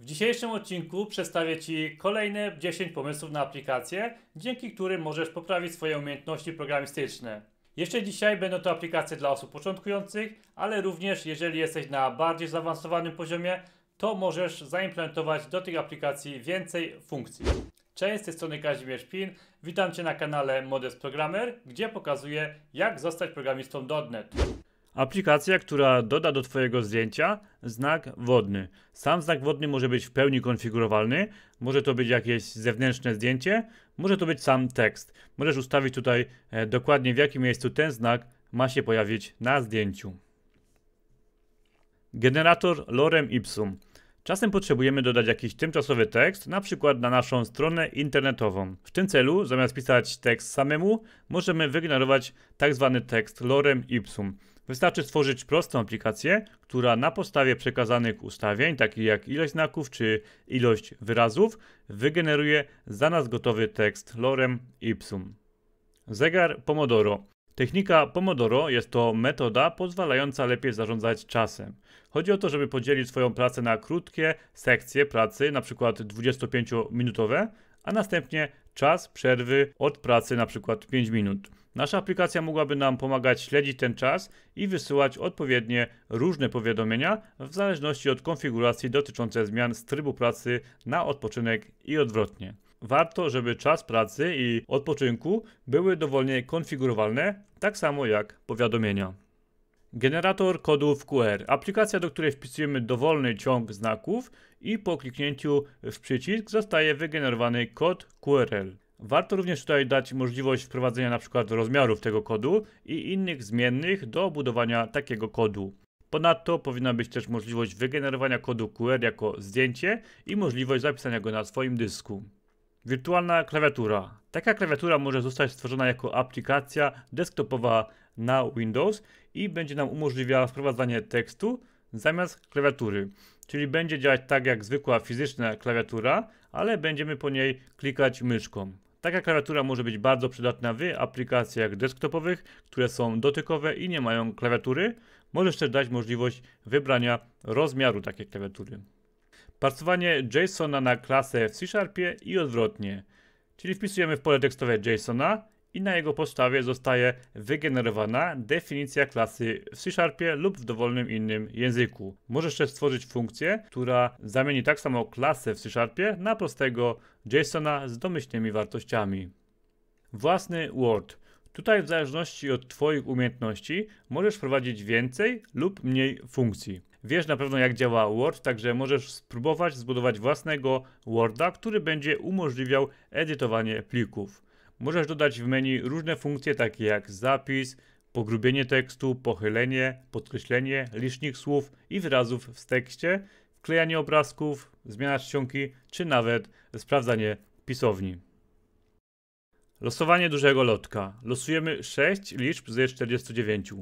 W dzisiejszym odcinku przedstawię Ci kolejne 10 pomysłów na aplikacje, dzięki którym możesz poprawić swoje umiejętności programistyczne. Jeszcze dzisiaj będą to aplikacje dla osób początkujących, ale również jeżeli jesteś na bardziej zaawansowanym poziomie, to możesz zaimplementować do tych aplikacji więcej funkcji. Cześć, z tej strony Kazimierz Pin. Witam Cię na kanale Modest Programmer, gdzie pokazuję jak zostać programistą .NET. Aplikacja, która doda do Twojego zdjęcia znak wodny. Sam znak wodny może być w pełni konfigurowalny, może to być jakieś zewnętrzne zdjęcie, może to być sam tekst. Możesz ustawić tutaj e, dokładnie w jakim miejscu ten znak ma się pojawić na zdjęciu. Generator lorem ipsum. Czasem potrzebujemy dodać jakiś tymczasowy tekst, na przykład na naszą stronę internetową. W tym celu, zamiast pisać tekst samemu, możemy wygenerować tak zwany tekst lorem ipsum. Wystarczy stworzyć prostą aplikację, która na podstawie przekazanych ustawień, takich jak ilość znaków czy ilość wyrazów, wygeneruje za nas gotowy tekst lorem ipsum. Zegar Pomodoro. Technika Pomodoro jest to metoda pozwalająca lepiej zarządzać czasem. Chodzi o to, żeby podzielić swoją pracę na krótkie sekcje pracy, np. 25-minutowe, a następnie czas przerwy od pracy, np. 5 minut. Nasza aplikacja mogłaby nam pomagać śledzić ten czas i wysyłać odpowiednie różne powiadomienia w zależności od konfiguracji dotyczące zmian z trybu pracy na odpoczynek i odwrotnie. Warto, żeby czas pracy i odpoczynku były dowolnie konfigurowalne, tak samo jak powiadomienia. Generator kodów QR. Aplikacja, do której wpisujemy dowolny ciąg znaków i po kliknięciu w przycisk zostaje wygenerowany kod QRL. Warto również tutaj dać możliwość wprowadzenia na przykład rozmiarów tego kodu i innych zmiennych do budowania takiego kodu. Ponadto powinna być też możliwość wygenerowania kodu QR jako zdjęcie i możliwość zapisania go na swoim dysku. Wirtualna klawiatura. Taka klawiatura może zostać stworzona jako aplikacja desktopowa na Windows i będzie nam umożliwiała wprowadzanie tekstu zamiast klawiatury. Czyli będzie działać tak jak zwykła fizyczna klawiatura, ale będziemy po niej klikać myszką. Taka klawiatura może być bardzo przydatna w aplikacjach desktopowych, które są dotykowe i nie mają klawiatury. Możesz też dać możliwość wybrania rozmiaru takiej klawiatury. Parsowanie JSON-a na klasę w C-Sharpie i odwrotnie. Czyli wpisujemy w pole tekstowe JSON-a i na jego podstawie zostaje wygenerowana definicja klasy w C-Sharpie lub w dowolnym innym języku. Możesz też stworzyć funkcję, która zamieni tak samo klasę w C-Sharpie na prostego JSONa z domyślnymi wartościami. Własny Word. Tutaj w zależności od Twoich umiejętności możesz wprowadzić więcej lub mniej funkcji. Wiesz na pewno jak działa Word, także możesz spróbować zbudować własnego Worda, który będzie umożliwiał edytowanie plików możesz dodać w menu różne funkcje takie jak zapis, pogrubienie tekstu, pochylenie, podkreślenie, licznik słów i wyrazów w tekście, wklejanie obrazków, zmiana czcionki czy nawet sprawdzanie pisowni. Losowanie dużego lotka. Losujemy 6 liczb z 49.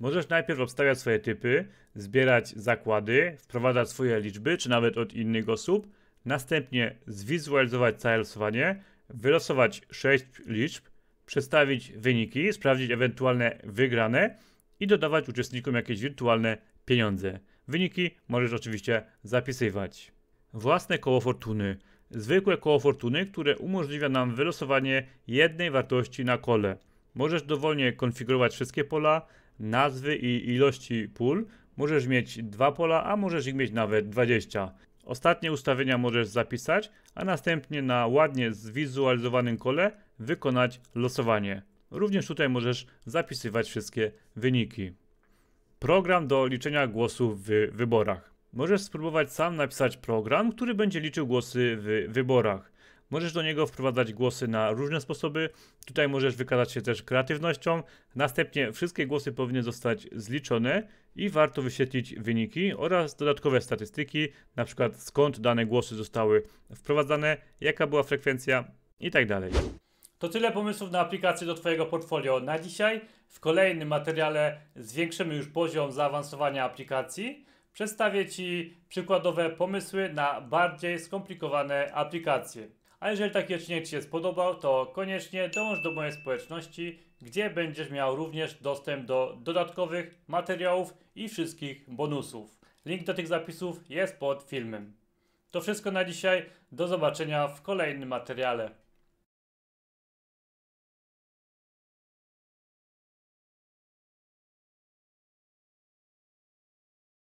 Możesz najpierw obstawiać swoje typy, zbierać zakłady, wprowadzać swoje liczby, czy nawet od innych osób, następnie zwizualizować całe losowanie wylosować 6 liczb, przedstawić wyniki, sprawdzić ewentualne wygrane i dodawać uczestnikom jakieś wirtualne pieniądze. Wyniki możesz oczywiście zapisywać. Własne koło fortuny. Zwykłe koło fortuny, które umożliwia nam wylosowanie jednej wartości na kole. Możesz dowolnie konfigurować wszystkie pola, nazwy i ilości pól. Możesz mieć dwa pola, a możesz ich mieć nawet 20. Ostatnie ustawienia możesz zapisać, a następnie na ładnie zwizualizowanym kole wykonać losowanie. Również tutaj możesz zapisywać wszystkie wyniki. Program do liczenia głosów w wyborach. Możesz spróbować sam napisać program, który będzie liczył głosy w wyborach. Możesz do niego wprowadzać głosy na różne sposoby. Tutaj możesz wykazać się też kreatywnością. Następnie wszystkie głosy powinny zostać zliczone i warto wyświetlić wyniki oraz dodatkowe statystyki, na przykład skąd dane głosy zostały wprowadzane, jaka była frekwencja itd. Tak to tyle pomysłów na aplikacje do Twojego portfolio na dzisiaj. W kolejnym materiale zwiększymy już poziom zaawansowania aplikacji. Przedstawię Ci przykładowe pomysły na bardziej skomplikowane aplikacje. A jeżeli taki odcinek Ci się spodobał, to koniecznie dołącz do mojej społeczności, gdzie będziesz miał również dostęp do dodatkowych materiałów i wszystkich bonusów. Link do tych zapisów jest pod filmem. To wszystko na dzisiaj. Do zobaczenia w kolejnym materiale.